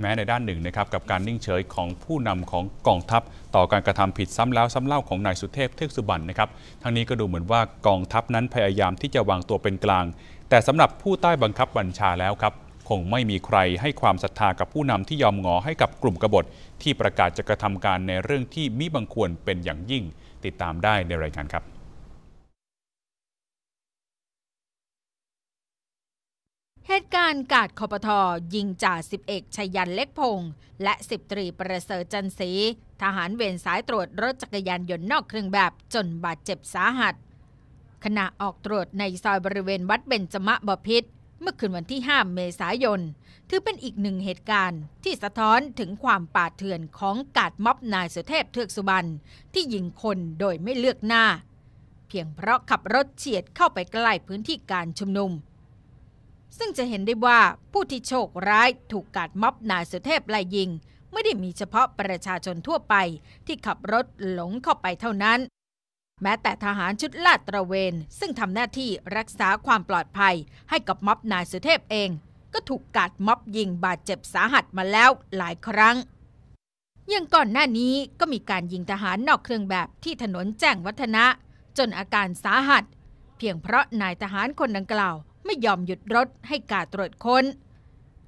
แม้ในด้านหนึ่งนะครับกับการนิ่งเฉยของผู้นำของกองทัพ ต่อการกระทำผิดซ้ำแล้ว ซ้ำเล่าของนายสุเทพ เทือกสุบรรณนะครับทั้งนี้ก็ดูเหมือนว่ากองทัพนั้นพยายามที่จะวางตัวเป็นกลาง แต่สำหรับผู้ใต้บังคับบัญชาแล้วครับคงไม่มีใครให้ความศรัทธากับผู้นำที่ยอมงอให้กับกลุ่มกบฏ ที่ประกาศจะกระทำการในเรื่องที่มิบังควรเป็นอย่างยิ่ง ติดตามได้ในรายการครับเหตุการณ์กาดคอปทอยิงจ่าสิบเอกชัยยันเล็กพงษ์และสิบตรีประเสริฐจันทร์ศรี ทหารเวรสายตรวจรถจักรยานยนต์นอกเครื่องแบบจนบาดเจ็บสาหัส ขณะออกตรวจในซอยบริเวณวัดเบญจมะบพิษเมื่อคืนวันที่5เมษายนถือเป็นอีกหนึ่งเหตุการณ์ที่สะท้อนถึงความป่าเถื่อนของกาดม็อบนายสุเทพเทือกสุบรรณที่ยิงคนโดยไม่เลือกหน้า เพียงเพราะขับรถเฉียดเข้าไปใกล้พื้นที่การชุมนุมซึ่งจะเห็นได้ว่าผู้ที่โชคร้ายถูกกาดม็อบนายสุเทพไล่ยิง ไม่ได้มีเฉพาะประชาชนทั่วไปที่ขับรถหลงเข้าไปเท่านั้น แม้แต่ทหารชุดลาดตระเวนซึ่งทำหน้าที่รักษาความปลอดภัย ให้กับม็อบนายสุเทพเอง ก็ถูกกาดม็อบยิงบาดเจ็บสาหัสมาแล้วหลายครั้ง ยังก่อนหน้านี้ก็มีการยิงทหารนอกเครื่องแบบที่ถนนแจ้งวัฒนะจนอาการสาหัส เพียงเพราะนายทหารคนดังกล่าวไม่ยอมหยุดรถให้การตรวจคน้น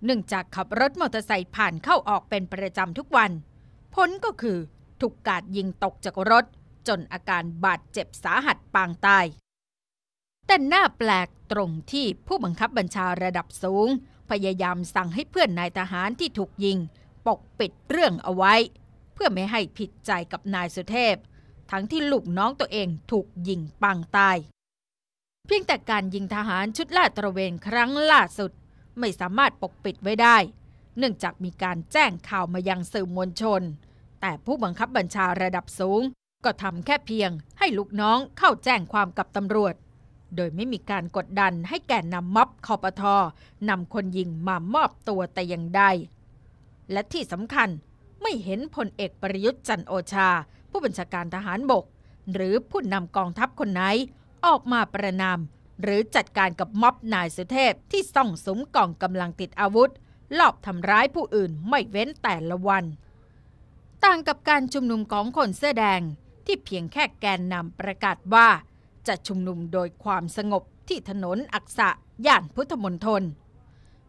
เนื่องจากขับรถมอเตอร์ไซค์ผ่านเข้าออกเป็นประจำทุกวันผลก็คือ ถูกกาดยิงตกจากรถ จนอาการบาดเจ็บสาหัสปางตาย แต่หน้าแปลกตรงที่ผู้บังคับบัญชาระดับสูง พยายามสั่งให้เพื่อนนายทหารที่ถูกยิง ปกปิดเรื่องเอาไว้ เพื่อไม่ให้ผิดใจกับนายสุเทพ ทั้งที่ลูกน้องตัวเองถูกยิงปางตายเพียงแต่การยิงทหารชุดลาดตระเวนครั้งล่าสุด ไม่สามารถปกปิดไว้ได้ เนื่องจากมีการแจ้งข่าวมายังสื่อมวลชน แต่ผู้บังคับบัญชาระดับสูง ก็ทำแค่เพียงให้ลูกน้องเข้าแจ้งความกับตำรวจ โดยไม่มีการกดดันให้แก่นำม็อบคอปทอนำคนยิงมามอบตัวแต่อย่างใดและที่สำคัญไม่เห็นพลเอกประยุทธ์จันโอชา ผู้บัญชาการทหารบก หรือผู้นำกองทัพคนไหนออกมาประนาม หรือจัดการกับม็อบนายสุเทพที่ส่องสมก่องกำลังติดอาวุธลอบทำร้ายผู้อื่นไม่เว้นแต่ละวัน ต่างกับการชุมนุมของคนเสื้อแดงที่เพียงแค่แกนนำประกาศว่า จะชุมนุมโดยความสงบที่ถนนอักษะย่านพุทธมณฑล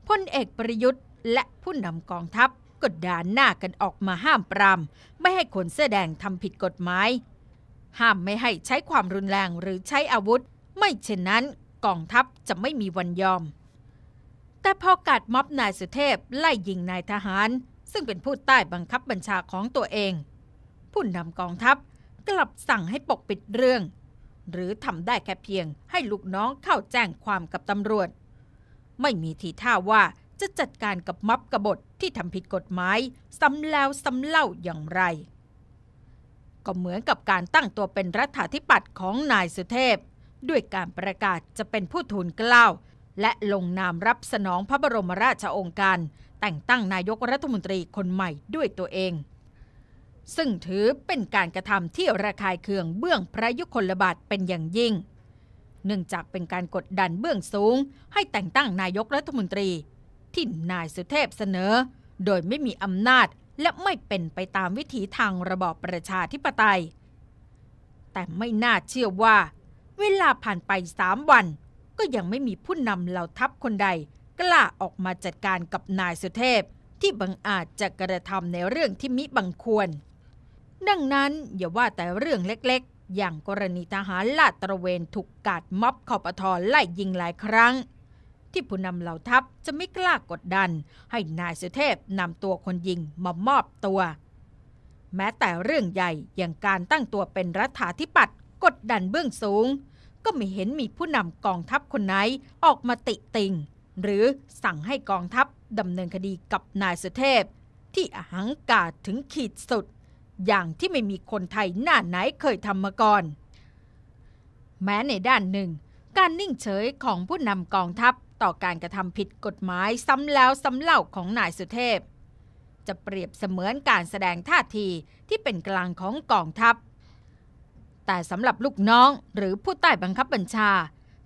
พลเอกประยุทธ์ และผู้นำกองทัพกดดานหน้ากันออกมาห้ามปราม ไม่ให้คนเสื้อแดงทำผิดกฎหมายห้ามไม่ให้ใช้ความรุนแรงหรือใช้อาวุธ ไม่เช่นนั้นกองทัพจะไม่มีวันยอม แต่พอกัดม็อบนายสุเทพไล่ยิงนายทหาร ซึ่งเป็นผู้ใต้บังคับบัญชาของตัวเอง ผู้นำกองทัพกลับสั่งให้ปกปิดเรื่อง หรือทำได้แค่เพียง ให้ลูกน้องเข้าแจ้งความกับตำรวจ ไม่มีทีท่าว่าจะจัดการกับม็อบกบฏที่ทำผิดกฎหมายซ้ำแล้วซ้ำเล่าอย่างไรก็เหมือนกับการตั้งตัวเป็นรัฐาธิปัตย์ของนายสุเทพ ด้วยการประกาศจะเป็นผู้ทูลเกล้าและลงนามรับสนองพระบรมราชโองการ แต่งตั้งนายกรัฐมนตรีคนใหม่ด้วยตัวเอง ซึ่งถือเป็นการกระทำที่ระคายเคืองเบื้องพระยุคลบาทเป็นอย่างยิ่งเนื่องจากเป็นการกดดันเบื้องสูง ให้แต่งตั้งนายกรัฐมนตรีที่นายสุเทพเสนอ โดยไม่มีอำนาจและไม่เป็นไปตามวิถีทางระบอบประชาธิปไตย แต่ไม่น่าเชื่อว่า เวลาผ่านไปสามวัน ก็ยังไม่มีผู้นำเหล่าทัพคนใด กล้าออกมาจัดการกับนายสุเทพที่บังอาจจะกระทำในเรื่องที่มิบังควร ดังนั้น อย่าว่าแต่เรื่องเล็กๆ อย่างกรณีทหารลาดตระเวน ถูกกาดม็อบขอปทอไล่ยิงหลายครั้งที่ผู้นำเหล่าทัพจะไม่กล้ากดดันให้นายสุเทพนำตัวคนยิงมามอบตัว แม้แต่เรื่องใหญ่อย่างการตั้งตัวเป็นรัฐาธิปัตย์กดดันเบื้องสูง ก็ไม่เห็นมีผู้นำกองทัพคนไหนออกมาติติง หรือสั่งให้กองทัพดำเนินคดีกับนายสุเทพ ที่อหังกาถึงขีดสุด อย่างที่ไม่มีคนไทยหน้าไหนเคยทำมาก่อน แม้ในด้านหนึ่ง การนิ่งเฉยของผู้นำกองทัพต่อการกระทำผิดกฎหมายซ้ำแล้วซ้ำเล่าของนายสุเทพ จะเปรียบเสมือนการแสดงท่าทีที่เป็นกลางของกองทัพ แต่สำหรับลูกน้องหรือผู้ใต้บังคับบัญชา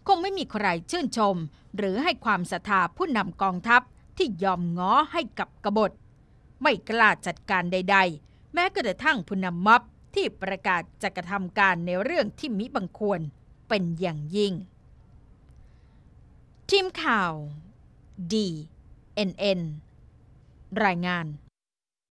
คงไม่มีใครชื่นชม หรือให้ความศรัทธาผู้นำกองทัพที่ยอมง้อให้กับกบฏ ไม่กล้าจัดการใด ๆ แม้กระทั่งผู้นำม็อบที่ประกาศจะกระทำการในเรื่องที่มิบังควรเป็นอย่างยิ่งทีมข่าว DNN รายงาน